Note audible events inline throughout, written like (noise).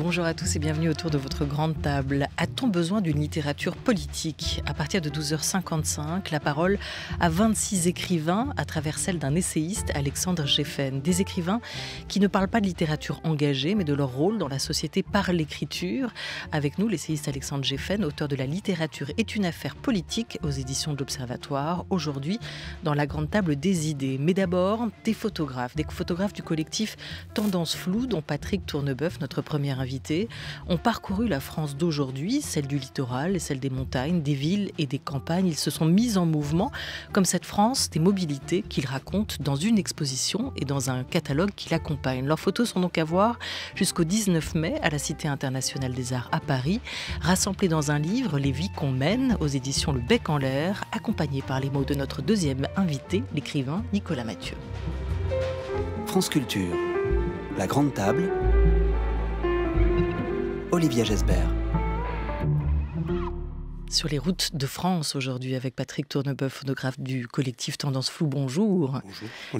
Bonjour à tous et bienvenue autour de votre grande table. A-t-on besoin d'une littérature politique À partir de 12h55, la parole à 26 écrivains à travers celle d'un essayiste, Alexandre Geffen. Des écrivains qui ne parlent pas de littérature engagée, mais de leur rôle dans la société par l'écriture. Avec nous, l'essayiste Alexandre Geffen, auteur de La littérature est une affaire politique aux éditions de l'Observatoire, aujourd'hui dans la grande table des idées. Mais d'abord, des photographes, des photographes du collectif Tendance Floue, dont Patrick Tournebeuf, notre premier invité, ont parcouru la France d'aujourd'hui, celle du littoral et celle des montagnes, des villes et des campagnes. Ils se sont mis en mouvement, comme cette France des mobilités qu'ils racontent dans une exposition et dans un catalogue qui l'accompagne. Leurs photos sont donc à voir jusqu'au 19 mai à la Cité internationale des arts à Paris, rassemblées dans un livre, Les vies qu'on mène, aux éditions Le Bec en l'air, accompagné par les mots de notre deuxième invité, l'écrivain Nicolas Mathieu. France Culture, la grande table, Olivia Gesbert sur les routes de France aujourd'hui avec Patrick Tournebeuf, photographe du collectif Tendance Flou Bonjour,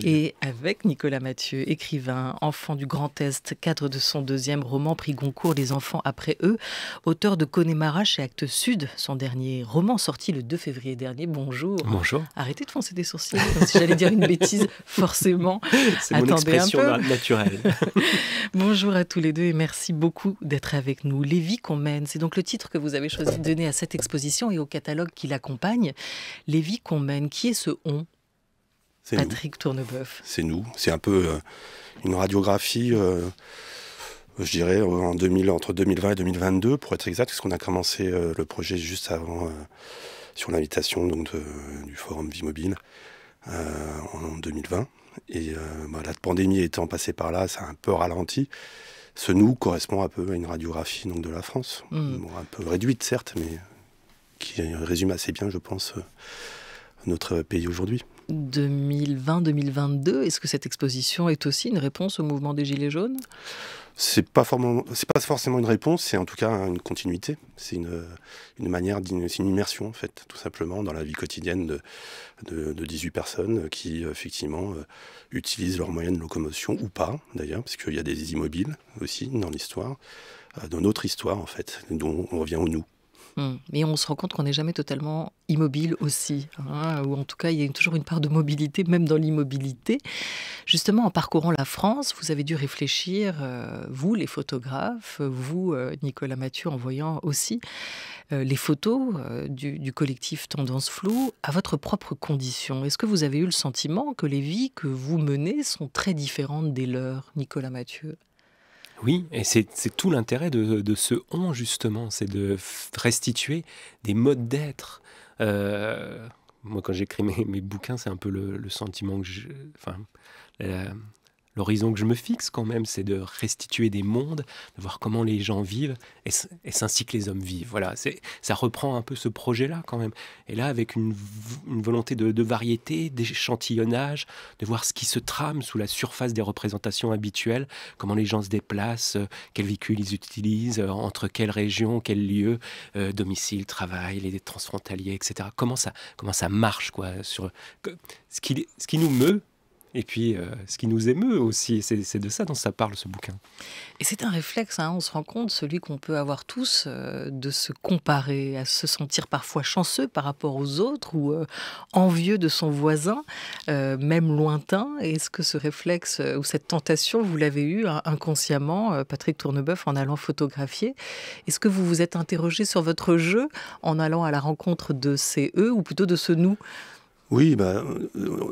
et avec Nicolas Mathieu, écrivain, enfant du Grand Est, cadre de son deuxième roman prix Goncourt Les enfants après eux, auteur de Connemara chez Actes Sud, son dernier roman sorti le 2 février dernier. Bonjour. Bonjour. Arrêtez de foncer des sourcils, comme si j'allais dire une bêtise, (laughs) forcément. C'est mon expression naturelle. (laughs) Bonjour à tous les deux et merci beaucoup d'être avec nous. Les vies qu'on mène, c'est donc le titre que vous avez choisi de donner à cette exposition et au catalogue qui l'accompagne, les vies qu'on mène. Qui est ce on Patrick Tournebeuf C'est nous. C'est un peu euh, une radiographie, euh, je dirais, en 2000, entre 2020 et 2022, pour être exact, parce qu'on a commencé euh, le projet juste avant, sur l'invitation donc du Forum Vie Mobile en 2020. Et bah, la pandémie étant passée par là, ça a un peu ralenti. Ce nous correspond un peu à une radiographie donc, de la France, hmm. un peu réduite certes, mais qui résume assez bien, je pense, euh, notre pays aujourd'hui. 2020-2022, est-ce que cette exposition est aussi une réponse au mouvement des Gilets jaunes c'est pas, pas forcément une réponse, c'est en tout cas une continuité. C'est une, manière, c'est une immersion en fait, tout simplement, dans la vie quotidienne de, 18 personnes qui effectivement euh, utilisent leurs moyens de locomotion ou pas d'ailleurs, parce y a des immobiles aussi dans l'histoire, euh, dans notre histoire en fait, dont on revient au nous. Hmm. Mais on se rend compte qu'on n'est jamais totalement immobile aussi, hein, ou en tout cas, il y a toujours une part de mobilité, même dans l'immobilité. Justement, en parcourant la France, vous avez dû réfléchir, euh, vous, les photographes, vous, euh, Nicolas Mathieu, en voyant aussi euh, les photos du, du, collectif Tendance Flou, à votre propre condition. Est-ce que vous avez eu le sentiment que les vies que vous menez sont très différentes des leurs, Nicolas Mathieu oui, et c'est tout l'intérêt de, ce on, justement, c'est de restituer des modes d'être. Euh, moi, quand j'écris mes, bouquins, c'est un peu le, sentiment que j'ai. L'horizon que je me fixe quand même, c'est de restituer des mondes, de voir comment les gens vivent, et c'est ainsi que les hommes vivent. Voilà, ça reprend un peu ce projet-là quand même. Et là, avec une, volonté de, variété, d'échantillonnage, de voir ce qui se trame sous la surface des représentations habituelles, comment les gens se déplacent, euh, quels véhicules ils utilisent, euh, entre quelles régions, quels lieux, euh, domicile, travail, les transfrontaliers, etc. Comment ça, comment ça marche, quoi, sur, ce, ce qui nous meut, et puis, euh, ce qui nous émeut aussi, c'est de ça dont ça parle ce bouquin. Et c'est un réflexe, hein, on se rend compte, celui qu'on peut avoir tous, euh, de se comparer, à se sentir parfois chanceux par rapport aux autres ou euh, envieux de son voisin, même lointain. Est-ce que ce réflexe ou cette tentation, vous l'avez eu hein, inconsciemment, Patrick Tournebeuf, en allant photographier Est-ce que vous vous êtes interrogé sur votre jeu en allant à la rencontre de ces eux ou plutôt de ce nous oui, bah,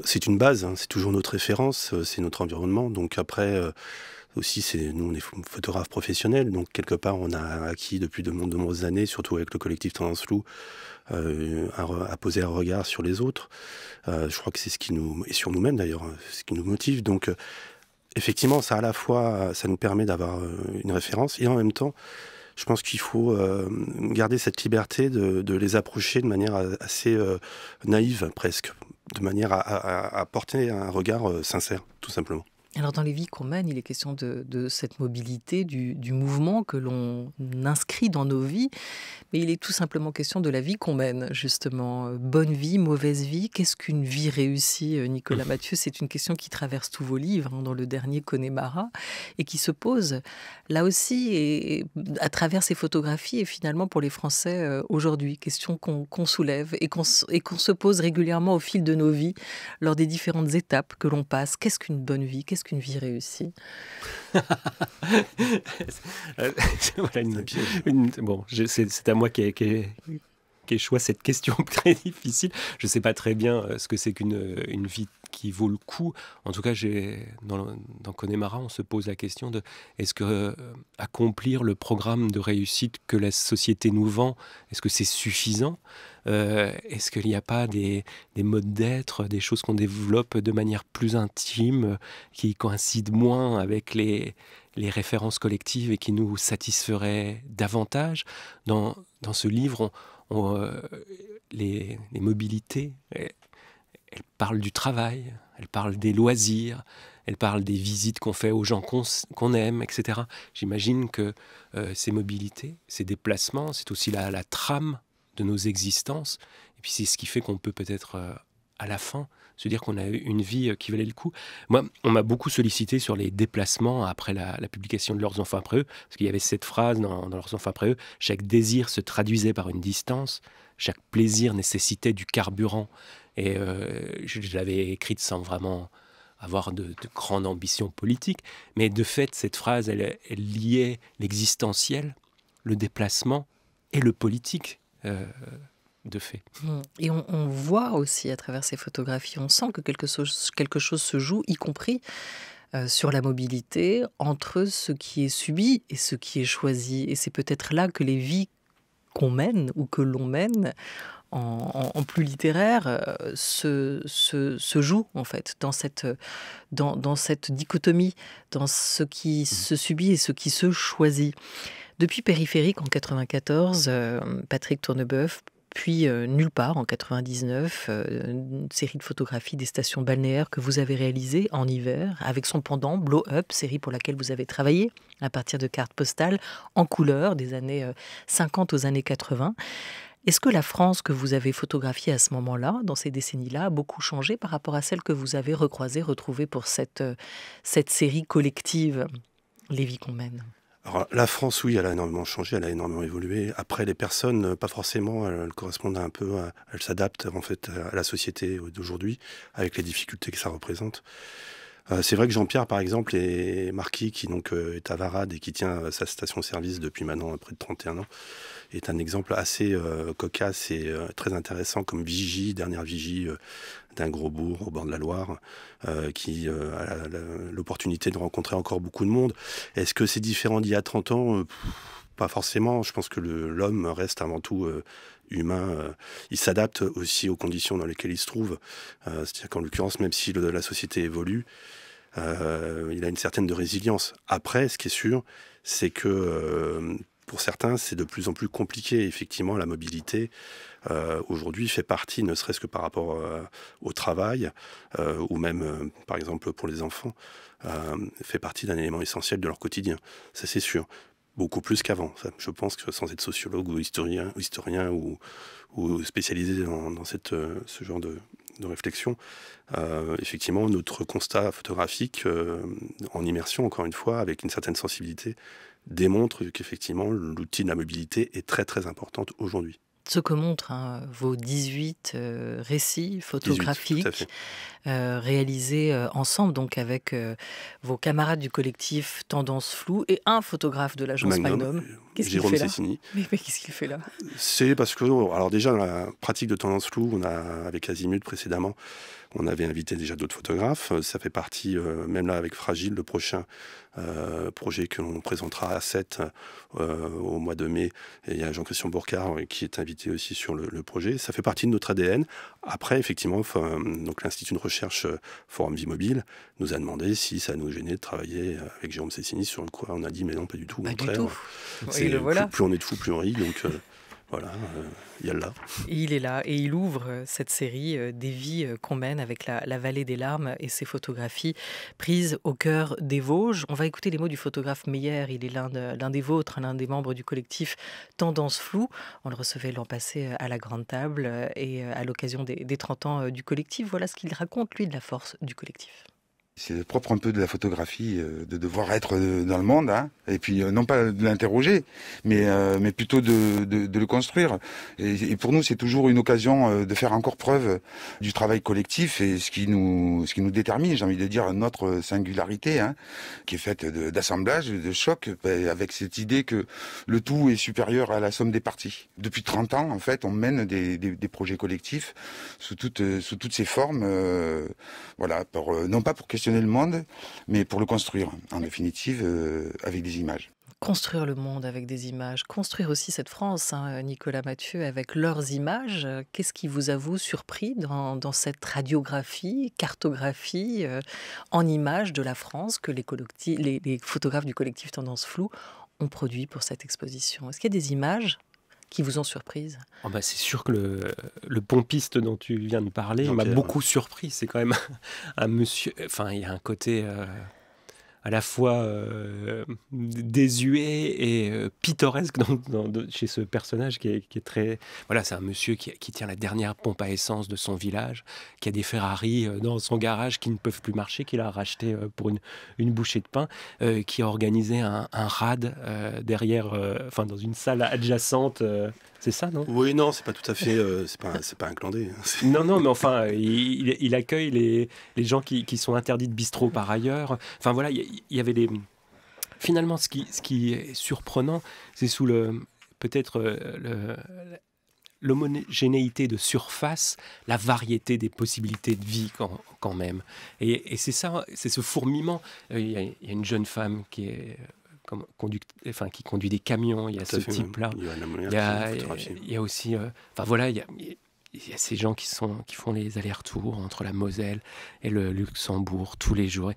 c'est une base, hein. c'est toujours notre référence, euh, c'est notre environnement. Donc après, euh, aussi, c'est nous, on est photographes professionnels, donc quelque part, on a acquis depuis de, nombreuses années, surtout avec le collectif Tendance Loup, euh, à, poser un regard sur les autres. je crois que c'est ce qui nous, et sur nous-mêmes d'ailleurs, hein, ce qui nous motive. Donc effectivement, ça à la fois, ça nous permet d'avoir une référence et en même temps, je pense qu'il faut euh, garder cette liberté de, les approcher de manière assez euh, naïve presque, de manière à porter un regard euh, sincère, tout simplement. Alors dans les vies qu'on mène, il est question de, cette mobilité, du, mouvement que l'on inscrit dans nos vies, mais il est tout simplement question de la vie qu'on mène, justement. Euh, bonne vie, mauvaise vie, qu'est-ce qu'une vie réussie, euh, Nicolas Mathieu C'est une question qui traverse tous vos livres, dont hein, dans le dernier Connemara, et qui se pose là aussi, et, à travers ces photographies, et finalement pour les Français euh, aujourd'hui, question qu'on soulève et qu'on se pose régulièrement au fil de nos vies, lors des différentes étapes que l'on passe. Qu'est-ce qu'une bonne vie qu'une vie réussie (laughs) euh, (laughs) voilà une, une, Bon, c'est à moi qui, qui, choix, cette question (laughs) très difficile. Je ne sais pas très bien euh, ce que c'est qu'une euh, une vie qui vaut le coup. En tout cas, dans, dans Connemara, on se pose la question de est-ce que euh, accomplir le programme de réussite que la société nous vend, est-ce que c'est suffisant Est-ce qu'il n'y a pas des, des modes d'être, des choses qu'on développe de manière plus intime, qui coïncident moins avec les, les références collectives et qui nous satisferaient davantage Dans, dans ce livre, on, euh, les, mobilités, elles, parlent du travail, elles parlent des loisirs, elles parlent des visites qu'on fait aux gens qu'on aime, etc. J'imagine que euh, ces mobilités, ces déplacements, c'est aussi la, la trame de nos existences. Et puis c'est ce qui fait qu'on peut peut-être euh, à la fin, se dire qu'on a eu une vie euh, qui valait le coup. Moi, on m'a beaucoup sollicité sur les déplacements après la, publication de Leurs enfants après eux, parce qu'il y avait cette phrase dans, Leurs enfants après eux, chaque désir se traduisait par une distance, chaque plaisir nécessitait du carburant. Et euh, je, l'avais écrite sans vraiment avoir de, grandes ambitions politiques, mais de fait, cette phrase, elle, liait l'existentiel, le déplacement et le politique. Euh, de fait. Mm. Et on, voit aussi à travers ces photographies, on sent que quelque, quelque chose se joue, y compris euh, sur la mobilité entre ce qui est subi et ce qui est choisi. Et c'est peut-être là que les vies qu'on mène ou que l'on mène en, plus littéraire euh, se, se, joue en fait dans cette, dans, cette dichotomie, dans ce qui mm. se subit et ce qui se choisit. Depuis Périphérique en 1994, euh, Patrick Tournebeuf puis euh, Nulle part en 99, euh, une série de photographies des stations balnéaires que vous avez réalisées en hiver, avec son pendant Blow Up, série pour laquelle vous avez travaillé à partir de cartes postales en couleur des années 50 euh, aux années 80. Est-ce que la France que vous avez photographiée à ce moment-là, dans ces décennies-là, a beaucoup changé par rapport à celle que vous avez recroisée, retrouvée pour cette, cette série collective, Les vies qu'on mène alors, la France, oui, elle a énormément changé, elle a énormément évolué. Après, les personnes, euh, pas forcément, elles, correspondent un peu, elles s'adaptent en fait à la société d'aujourd'hui, avec les difficultés que ça représente. Euh, c'est vrai que Jean-Pierre, par exemple, est marquis, qui donc euh, est Varade et qui tient euh, sa station-service depuis maintenant euh, près de 31 ans, est un exemple assez cocasse et très intéressant comme vigie, dernière vigie d'un gros bourg au bord de la Loire, qui a l'opportunité de rencontrer encore beaucoup de monde. Est-ce que c'est différent d'il y a 30 ans Pas forcément. Je pense que l'homme reste avant tout humain. Euh, il s'adapte aussi aux conditions dans lesquelles il se trouve. Euh, c'est-à-dire qu'en l'occurrence, même si la société évolue, euh, il a une certaine de résilience. Après, ce qui est sûr, c'est que pour certains, c'est de plus en plus compliqué. Effectivement, la mobilité aujourd'hui fait partie, ne serait-ce que par rapport au travail, ou même, par exemple, pour les enfants, fait partie d'un élément essentiel de leur quotidien. Ça, c'est sûr beaucoup plus qu'avant. Je pense que sans être sociologue ou historien ou, historien, ou, spécialisé dans, euh, ce genre de, réflexion, euh, effectivement, notre constat photographique euh, en immersion, encore une fois, avec une certaine sensibilité, démontre qu'effectivement, l'outil de la mobilité est très très importante aujourd'hui ce que montrent hein, vos 18 euh, récits photographiques euh, réalisés euh, ensemble, donc avec vos camarades du collectif Tendance Flou et un photographe de l'agence Magnum. Jérôme ce Mais, qu'est-ce qu'il fait là C'est parce que, alors déjà, dans la pratique de Tendance Floue, on a, avec Azimut précédemment, on avait invité déjà d'autres photographes. Euh, ça fait partie, euh, même là avec Fragile, le prochain euh, projet que l'on présentera à 7 au mois de mai. Et il y a Jean-Christian Bourcard qui est invité aussi sur le, projet. Ça fait partie de notre ADN. Après, effectivement, l'Institut de recherche Forum Vie Mobile nous a demandé si ça nous gênait de travailler avec Jérôme Cessini sur le quoi. On a dit, mais non, pas du tout. tout. plus, on est de fous, plus on rit. Voilà, euh, il est là. Il est là et il ouvre euh, cette série euh, des vies qu'on mène avec la, vallée des larmes et ses photographies prises au cœur des Vosges. On va écouter les mots du photographe Meyer. Il est l'un des vôtres, l'un des membres du collectif Tendance Floue. On le recevait l'an passé à la Grande Table et à l'occasion des 30 ans du collectif. Voilà ce qu'il raconte, lui, de la force du collectif. C'est propre un peu de la photographie, euh, de devoir être euh, dans le monde, hein, et puis euh, non pas de l'interroger, mais mais plutôt de, de, de, le construire. Et, pour nous, c'est toujours une occasion de faire encore preuve du travail collectif et ce qui nous ce qui nous détermine, j'ai envie de dire notre singularité, hein, qui est faite d'assemblage, de, choc, ben, avec cette idée que le tout est supérieur à la somme des parties. Depuis 30 ans, en fait, on mène des, des, des projets collectifs sous toutes sous toutes ces formes, voilà, pour, non pas pour question le monde, mais pour le construire, en définitive, euh, avec des images construire le monde avec des images, construire aussi cette France, hein, Nicolas Mathieu, avec leurs images. Qu'est-ce qui vous a, vous, surpris dans, cette radiographie, cartographie euh, en images de la France que les, photographes du collectif Tendance Flou ont produit pour cette exposition Est-ce qu'il y a des images qui vous ont surprise oh bah C'est sûr que le, pompiste dont tu viens de parler m'a beaucoup surpris. C'est quand même (laughs) un monsieur. Enfin, il y a un côté. Euh, à la fois euh, désuet et euh, pittoresque chez ce personnage qui est, très... Voilà, c'est un monsieur qui, tient la dernière pompe à essence de son village, qui a des Ferrari euh, dans son garage qui ne peuvent plus marcher, qu'il a racheté pour une, une bouchée de pain, qui a organisé un, un rad derrière, enfin dans une salle adjacente c'est ça, non Oui, non, c'est pas tout à fait. Euh, c'est pas, pas un clandé. Hein, non, non, mais enfin, il, accueille les, les gens qui, qui, sont interdits de bistrot par ailleurs. Enfin, voilà, il y, avait des. Finalement, ce qui, ce qui est surprenant, c'est sous le. Peut-être euh, le, l'homogénéité de surface, la variété des possibilités de vie quand, quand même. Et, c'est ça, c'est ce fourmillement. Euh, il il y, a, une jeune femme qui est comme, qui conduit des camions, il y a ce type-là. Il y a, aussi. Euh, enfin voilà, il y a, ces gens qui, font les allers-retours entre la Moselle et le Luxembourg tous les jours.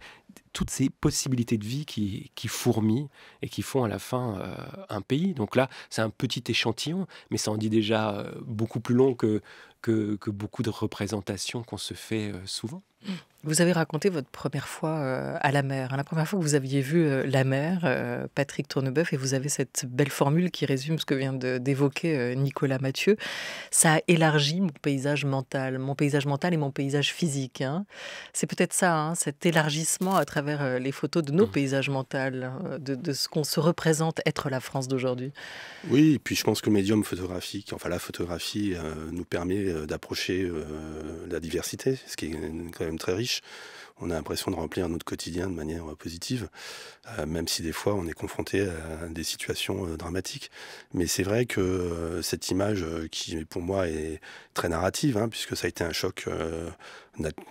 Toutes ces possibilités de vie qui, fourmillent et qui font à la fin euh, un pays. Donc là, c'est un petit échantillon, mais ça en dit déjà euh, beaucoup plus long que que, beaucoup de représentations qu'on se fait euh, souvent. Mm. Vous avez raconté votre première fois euh, à la mer, hein, la première fois que vous aviez vu euh, la mer, Patrick Tournebeuf, et vous avez cette belle formule qui résume ce que vient d'évoquer Nicolas Mathieu. Ça a élargi mon paysage mental, mon paysage mental et mon paysage physique. Hein. C'est peut-être ça, hein, cet élargissement à travers les photos de nos mm. paysages mentaux, de, ce qu'on se représente être la France d'aujourd'hui. Oui, et puis je pense que le médium photographique, enfin la photographie, nous permet euh, d'approcher euh, la diversité, ce qui est quand même très riche. On a l'impression de remplir notre quotidien de manière euh, positive, même si des fois on est confronté à des situations dramatiques. Mais c'est vrai que cette image, qui pour moi est très narrative, hein, puisque ça a été un choc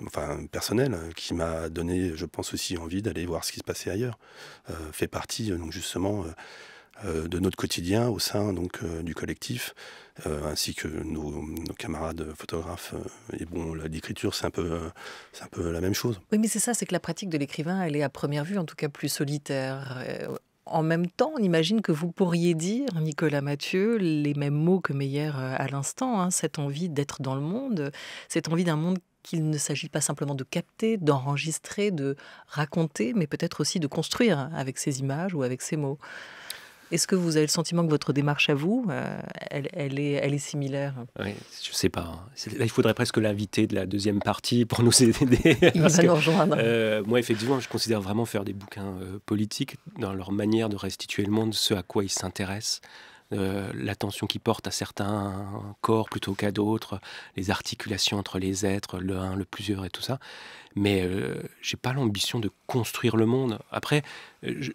enfin, personnel hein, qui m'a donné, je pense aussi, envie d'aller voir ce qui se passait ailleurs, fait partie donc justement euh, de notre quotidien au sein donc euh, du collectif, euh, ainsi que nos, camarades photographes. Et bon, l'écriture, c'est un peu, un peu la même chose. Oui, mais c'est ça, c'est que la pratique de l'écrivain, elle est à première vue, en tout cas, plus solitaire en même temps, on imagine que vous pourriez dire, Nicolas Mathieu, les mêmes mots que Meyer à l'instant, hein, cette envie d'être dans le monde, cette envie d'un monde qu'il ne s'agit pas simplement de capter, d'enregistrer, de raconter, mais peut-être aussi de construire avec ses images ou avec ses mots. Est-ce que vous avez le sentiment que votre démarche à vous, euh, elle, est, elle est similaire oui, Je ne sais pas. Hein. Là, il faudrait presque l'inviter de la deuxième partie pour nous aider. (laughs) Il va nous rejoindre. Euh, moi, effectivement, je considère vraiment faire des bouquins euh, politiques dans leur manière de restituer le monde, ce à quoi ils s'intéressent. l'attention qu'ils portent à certains corps plutôt qu'à d'autres, les articulations entre les êtres, le un, le plusieurs et tout ça. Mais j'ai pas l'ambition de construire le monde. Après, je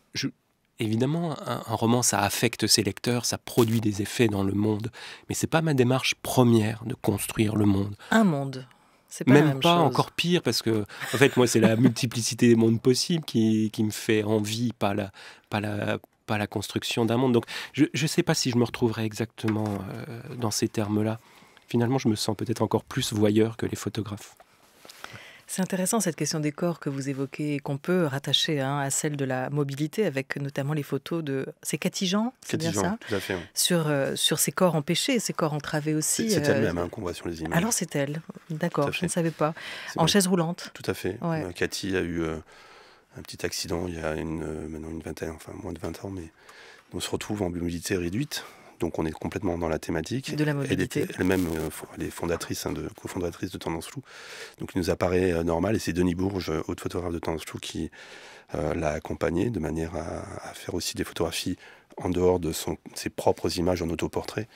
évidemment, un, roman, ça affecte ses lecteurs, ça produit des effets dans le monde. Mais c'est pas ma démarche première de construire le monde. Un monde. Pas même, pas encore pire parce que en fait moi c'est la multiplicité des mondes possibles qui, me fait envie pas la pas pas la construction d'un monde donc je ne sais pas si je me retrouverai exactement euh, dans ces termes là finalement je me sens peut-être encore plus voyeur que les photographes c'est intéressant cette question des corps que vous évoquez et qu'on peut rattacher hein, à celle de la mobilité avec notamment les photos de. C'est Jean c'est Sur, euh, sur ces corps empêchés, ses corps entravés aussi. C'est elle-même euh, hein, qu'on voit sur les images. Alors c'est elle, d'accord, je ne savais pas. En chaise roulante. Tout à fait. Euh, Cathy a eu un petit accident il y a une, maintenant une vingtaine, enfin moins de 20 ans, mais on se retrouve en mobilité réduite donc on est complètement dans la thématique. De la Elle euh, est même les fondatrices, hein, de, cofondatrice de Tendance Flou. Donc il nous apparaît euh, normal, et c'est Denis Bourges, euh, autre photographe de Tendance Flou, qui l'a accompagnée de manière à, faire aussi des photographies en dehors de ses propres images en autoportrait.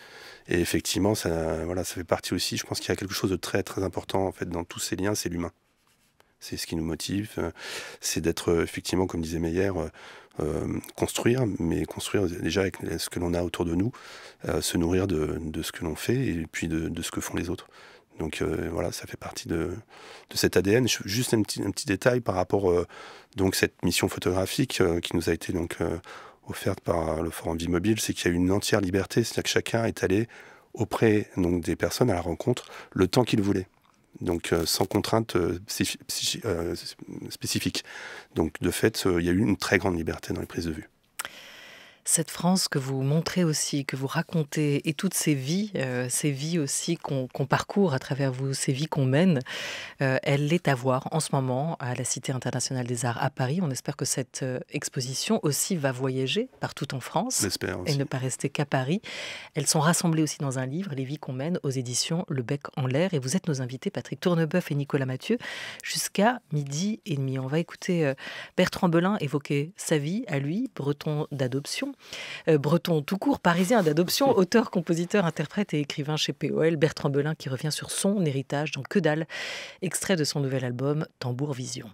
Et effectivement, ça, voilà, ça fait partie aussi, je pense qu'il y a quelque chose de très très important en fait dans tous ces liens, c'est l'humain. C'est ce qui nous motive, c'est d'être effectivement, comme disait Meyer, euh, construire, mais construire déjà avec ce que l'on a autour de nous, euh, se nourrir de, ce que l'on fait et puis de, ce que font les autres. Donc euh, voilà, ça fait partie de, de cet ADN. Juste un petit, un petit détail par rapport donc cette mission photographique qui nous a été donc offerte par le Forum Vie Mobile, c'est qu'il y a une entière liberté, c'est-à-dire que chacun est allé auprès donc, des personnes à la rencontre le temps qu'il voulait donc euh, sans contrainte euh, euh, spécifique. Donc de fait, il y a eu une très grande liberté dans les prises de vue cette France que vous montrez aussi, que vous racontez, et toutes ces vies, euh, ces vies aussi qu'on parcourt à travers vous, ces vies qu'on mène, euh, elle est à voir en ce moment à la Cité internationale des arts à Paris. On espère que cette euh, exposition aussi va voyager partout en France et ne pas rester qu'à Paris. Elles sont rassemblées aussi dans un livre, Les vies qu'on mène, aux éditions Le Bec en l'air. Et vous êtes nos invités, Patrick Tournebeuf et Nicolas Mathieu, jusqu'à midi et demi. On va écouter Bertrand Belin évoquer sa vie à lui, breton d'adoption, euh, breton tout court, parisien d'adoption, (laughs) auteur, compositeur, interprète et écrivain chez POL, Bertrand Belin qui revient sur son héritage dans Que dalle, extrait de son nouvel album Tambour Vision.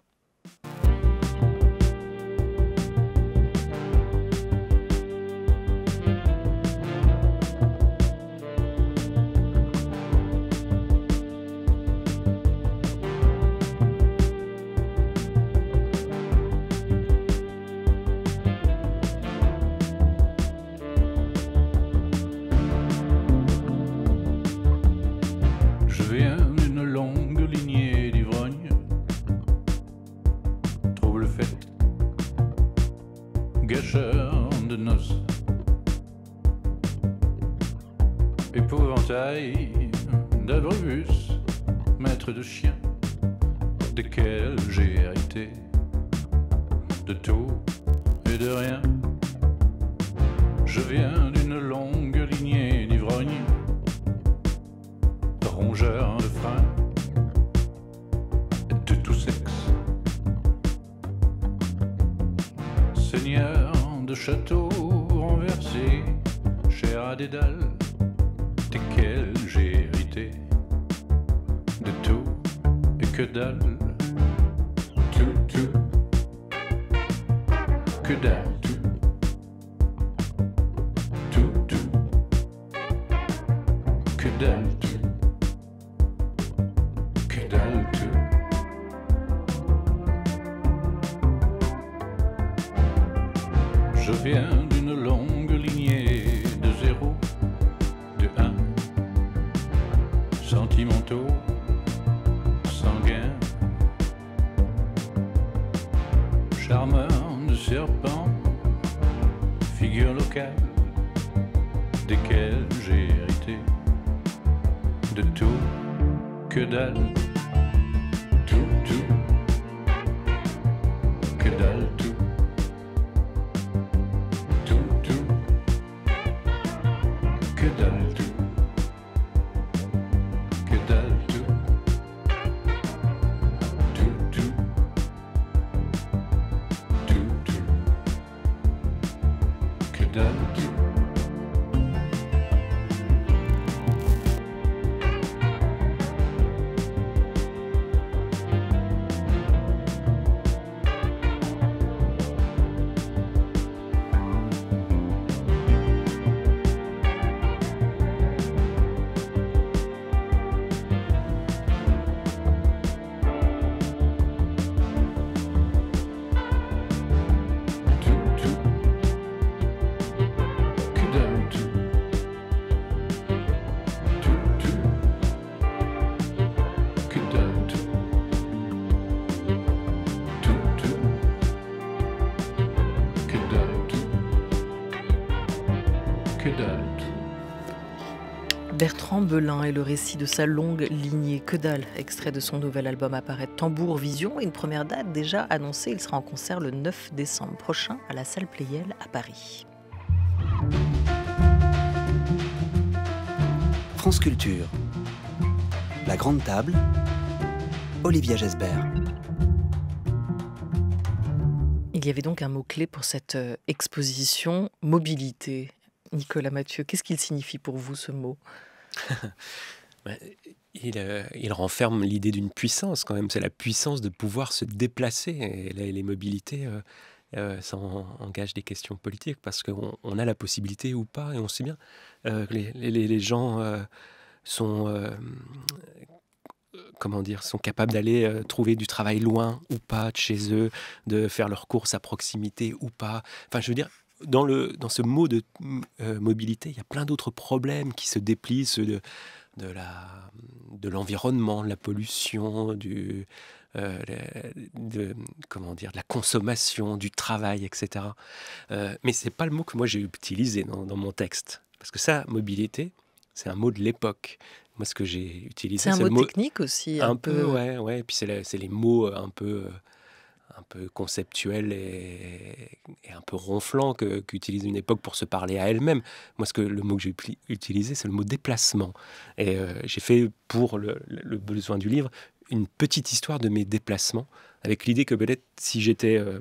desquels j'ai hérité de tout et de rien. Je viens d'une longue lignée d'ivrognes, rongeurs de freins, de tout sexe. Seigneur de châteaux renversés, cher à Dédale, desquels j'ai hérité de tout et que dalle. day. head. Belin et le récit de sa longue lignée Que dalle, extrait de son nouvel album apparaît Tambour Vision, une première date déjà annoncée, il sera en concert le 9 décembre prochain à la salle Playel à Paris. France Culture. La Grande Table. Olivia Gesbert. Il y avait donc un mot-clé pour cette euh, exposition, mobilité. Nicolas Mathieu, qu'est-ce qu'il signifie pour vous ce mot (laughs) Bah, il, euh, il, renferme l'idée d'une puissance quand même, c'est la puissance de pouvoir se déplacer. Et les, mobilités, ça euh, euh, engage des questions politiques parce qu'on a la possibilité ou pas, et on sait bien que les, gens sont comment dire, sont capables d'aller trouver du travail loin ou pas de chez eux, de faire leurs courses à proximité ou pas. Enfin, je veux dire, dans, le, dans ce mot de euh, mobilité, il y a plein d'autres problèmes qui se déplient, ceux de, de, la, de l'environnement, de la pollution, du, euh, de, comment dire, de la consommation, du travail, etc. Euh, mais ce n'est pas le mot que moi j'ai utilisé dans, mon texte. Parce que ça, mobilité, c'est un mot de l'époque. Moi, ce que j'ai utilisé, c'est un mot, technique aussi. Un, peu, ouais, ouais. Et puis c'est, les mots un peu un peu conceptuel et, un peu ronflant qu'utilise une époque pour se parler à elle-même. Moi, ce que, le mot que j'ai utilisé, c'est le mot déplacement. Et euh, j'ai fait, pour le, besoin du livre, une petite histoire de mes déplacements, avec l'idée que peut-être si j'étais... Euh,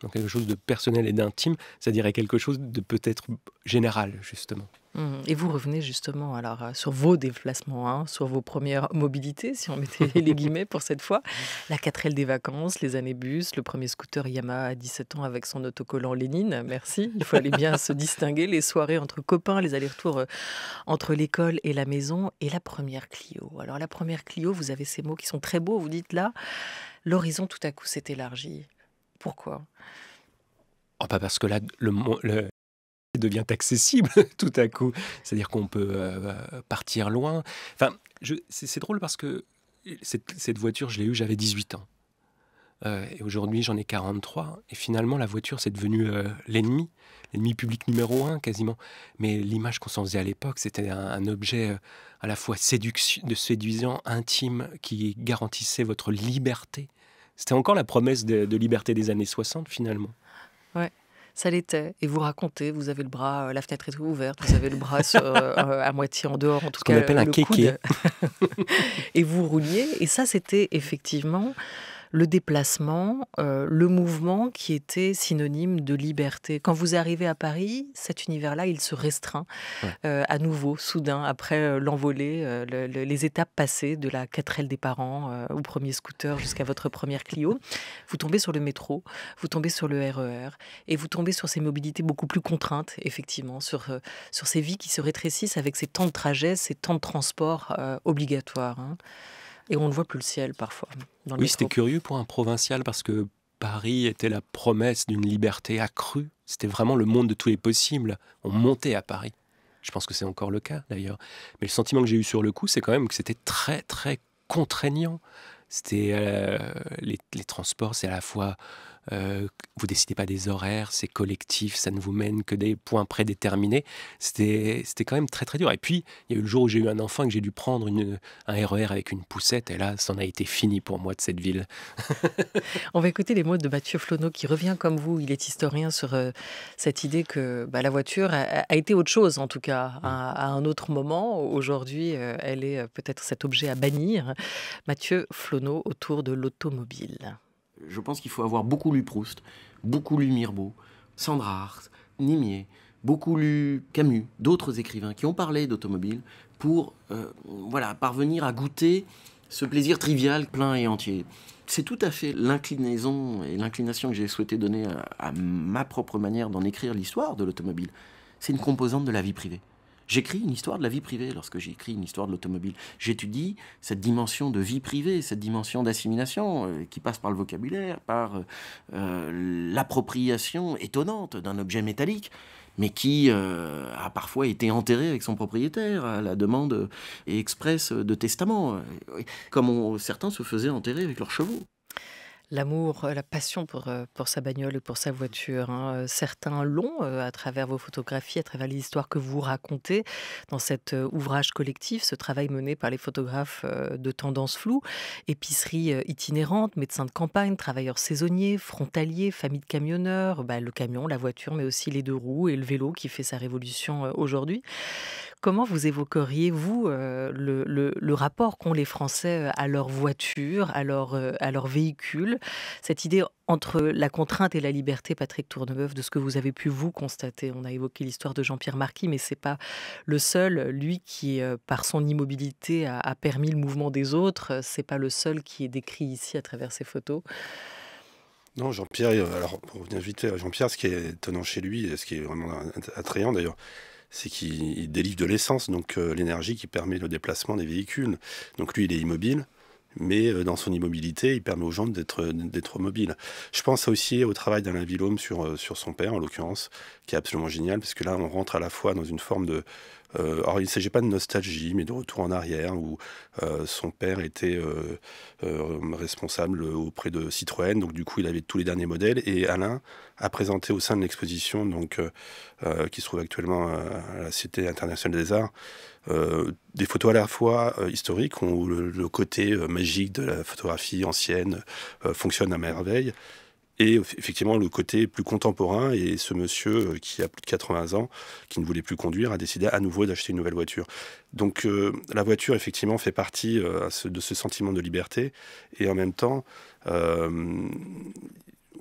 donc quelque chose de personnel et d'intime, ça dirait quelque chose de peut-être général, justement. Mmh. Et vous revenez justement alors euh, sur vos déplacements, hein, sur vos premières mobilités, si on mettait (laughs) les guillemets pour cette fois. La 4L des vacances, les années bus, le premier scooter Yamaha à 17 ans avec son autocollant Lénine, merci. Il fallait bien (laughs) se distinguer. Les soirées entre copains, les allers-retours euh, entre l'école et la maison et la première Clio. Alors la première Clio, vous avez ces mots qui sont très beaux. Vous dites là, l'horizon tout à coup s'est élargi. Pourquoi oh, Pas parce que là, le, le (laughs) devient accessible (laughs) tout à coup. C'est-à-dire qu'on peut euh, partir loin. Enfin, c'est drôle parce que cette, voiture, je l'ai eue, j'avais 18 ans. Euh, et aujourd'hui, j'en ai 43. Et finalement, la voiture, c'est devenu euh, l'ennemi, l'ennemi public numéro un quasiment. Mais l'image qu'on s'en faisait à l'époque, c'était un, objet à la fois séduction, de séduisant, intime, qui garantissait votre liberté. C'était encore la promesse de, liberté des années 60 finalement. Ouais. Ça l'était. Et vous racontez, vous avez le bras, euh, la fenêtre est ouverte, vous avez le bras (laughs) euh, à moitié en dehors, en tout cas. appelle un kéké. (laughs) et vous rouliez. Et ça, c'était effectivement le déplacement, euh, le mouvement qui était synonyme de liberté. Quand vous arrivez à Paris, cet univers-là, il se restreint euh, à nouveau, soudain, après euh, l'envolée, les étapes passées de la 4L des parents au premier scooter jusqu'à votre première Clio. Vous tombez sur le métro, vous tombez sur le RER e et vous tombez sur ces mobilités beaucoup plus contraintes, effectivement, sur, sur ces vies qui se rétrécissent avec ces temps de trajet, ces temps de transport obligatoires. Hein et on ne voit plus le ciel parfois. oui, c'était curieux pour un provincial parce que Paris était la promesse d'une liberté accrue. C'était vraiment le monde de tous les possibles. On montait à Paris. Je pense que c'est encore le cas d'ailleurs. Mais le sentiment que j'ai eu sur le coup, c'est quand même que c'était très très contraignant. C'était euh, les, les, transports, c'est à la fois euh, vous décidez pas des horaires, c'est collectif, ça ne vous mène que des points prédéterminés. C'était quand même très très dur. Et puis, il y a eu le jour où j'ai eu un enfant que j'ai dû prendre un RER e avec une poussette, et là, c'en a été fini pour moi de cette ville. (laughs) On va écouter les mots de Mathieu Flonneau qui revient comme vous, il est historien sur euh, cette idée que bah, la voiture a, été autre chose, en tout cas, à, un autre moment. Aujourd'hui, euh, elle est peut-être cet objet à bannir. Mathieu Flonneau autour de l'automobile. Je pense qu'il faut avoir beaucoup lu Proust, beaucoup lu Mirbeau, Sandra Hart, Nimier, beaucoup lu Camus, d'autres écrivains qui ont parlé d'automobile pour euh, voilà, parvenir à goûter ce plaisir trivial, plein et entier. C'est tout à fait l'inclinaison et l'inclination que j'ai souhaité donner à ma propre manière d'en écrire l'histoire de l'automobile. C'est une composante de la vie privée. J'écris une histoire de la vie privée lorsque j'écris une histoire de l'automobile. J'étudie cette dimension de vie privée, cette dimension d'assimilation euh, qui passe par le vocabulaire, par euh, euh, l'appropriation étonnante d'un objet métallique mais qui a parfois été enterré avec son propriétaire à la demande expresse de testament, comme certains se faisaient enterrer avec leurs chevaux l'amour, euh, la passion pour, euh, pour sa bagnole et pour sa mmh. voiture. Hein. Euh, certains l'ont à travers vos photographies, à travers les histoires que vous racontez dans cet ouvrage collectif, ce travail mené par les photographes de tendance floue, épicerie itinérante, médecins de campagne, travailleurs saisonniers, frontaliers, famille de camionneurs, bah, le camion, la voiture, mais aussi les deux roues et le vélo qui fait sa révolution aujourd'hui. Comment vous évoqueriez, vous, euh, le, rapport qu'ont les Français euh, à leur voiture, euh, à leur, véhicule Cette idée entre la contrainte et la liberté, Patrick Tournebeuf, de ce que vous avez pu vous constater. On a évoqué l'histoire de Jean-Pierre Marquis, mais c'est pas le seul, lui qui, par son immobilité, a, permis le mouvement des autres. C'est pas le seul qui est décrit ici à travers ces photos. Non, Jean-Pierre, alors pour revenir vite à Jean-Pierre, ce qui est étonnant chez lui, ce qui est vraiment attrayant d'ailleurs, c'est qu'il délivre de l'essence, donc euh, l'énergie qui permet le déplacement des véhicules. Donc lui, il est immobile, mais euh, dans son immobilité, il permet aux gens d'être mobiles. Je pense aussi au travail d'Alain Villaume sur, euh, sur son père, en l'occurrence, qui est absolument génial, parce que là, on rentre à la fois dans une forme de, euh, alors, il ne s'agit pas de nostalgie, mais de retour en arrière, où euh, son père était euh, responsable auprès de Citroën. Donc, du coup, il avait tous les derniers modèles. Et Alain a présenté au sein de l'exposition, donc qui se trouve actuellement à la Cité internationale des arts, des photos à la fois historiques, où le côté magique de la photographie ancienne fonctionne à merveille et effectivement le côté plus contemporain. Et ce monsieur euh, qui a plus de 80 ans, qui ne voulait plus conduire, a décidé à nouveau d'acheter une nouvelle voiture. Donc euh, la voiture effectivement fait partie euh, de ce sentiment de liberté et en même temps.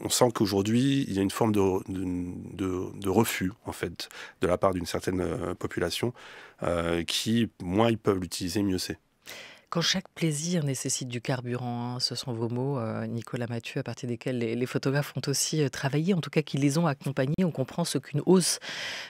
on sent qu'aujourd'hui, il y a une forme de, refus, en fait, de la part d'une certaine population, qui, moins ils peuvent l'utiliser, mieux c'est. Quand chaque plaisir nécessite du carburant, hein, ce sont vos mots, euh, Nicolas Mathieu, à partir desquels les, photographes ont aussi euh, travaillé, en tout cas qui les ont accompagnés. On comprend ce qu'une hausse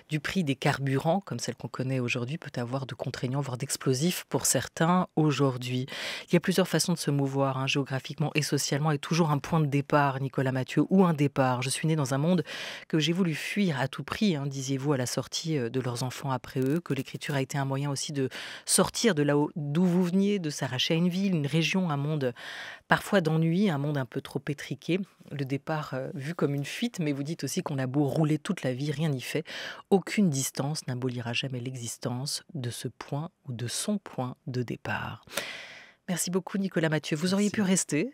du prix des carburants, comme celle qu'on connaît aujourd'hui, peut avoir de contraignant, voire d'explosif pour certains aujourd'hui. Il y a plusieurs façons de se mouvoir, hein, géographiquement et socialement, et toujours un point de départ, Nicolas Mathieu, ou un départ. Je suis né dans un monde que j'ai voulu fuir à tout prix, hein, disiez-vous à la sortie euh, de leurs enfants après eux, que l'écriture a été un moyen aussi de sortir de là d'où vous veniez, de s'arracher à une ville, une région, un monde euh, parfois d'ennui, un monde un peu trop étriqué. Le départ euh, vu comme une fuite, mais vous dites aussi qu'on a beau rouler toute la vie, rien n'y fait. Aucune distance n'abolira jamais l'existence de ce point ou de son point de départ. Merci beaucoup Nicolas Mathieu. Vous auriez pu rester.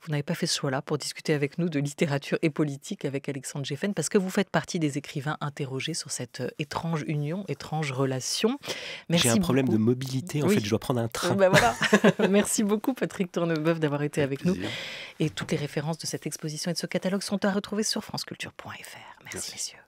Vous n'avez pas fait ce choix-là pour discuter avec nous de littérature et politique avec Alexandre Jeffen parce que vous faites partie des écrivains interrogés sur cette euh, étrange union, étrange relation. J'ai un problème de mobilité. En fait, je dois prendre un train. Ben voilà. (laughs) (laughs) Merci beaucoup Patrick Tournebeuf d'avoir été avec nous. Et toutes les références de cette exposition et de ce catalogue sont à retrouver sur franceculture.fr. Merci, Merci. messieurs.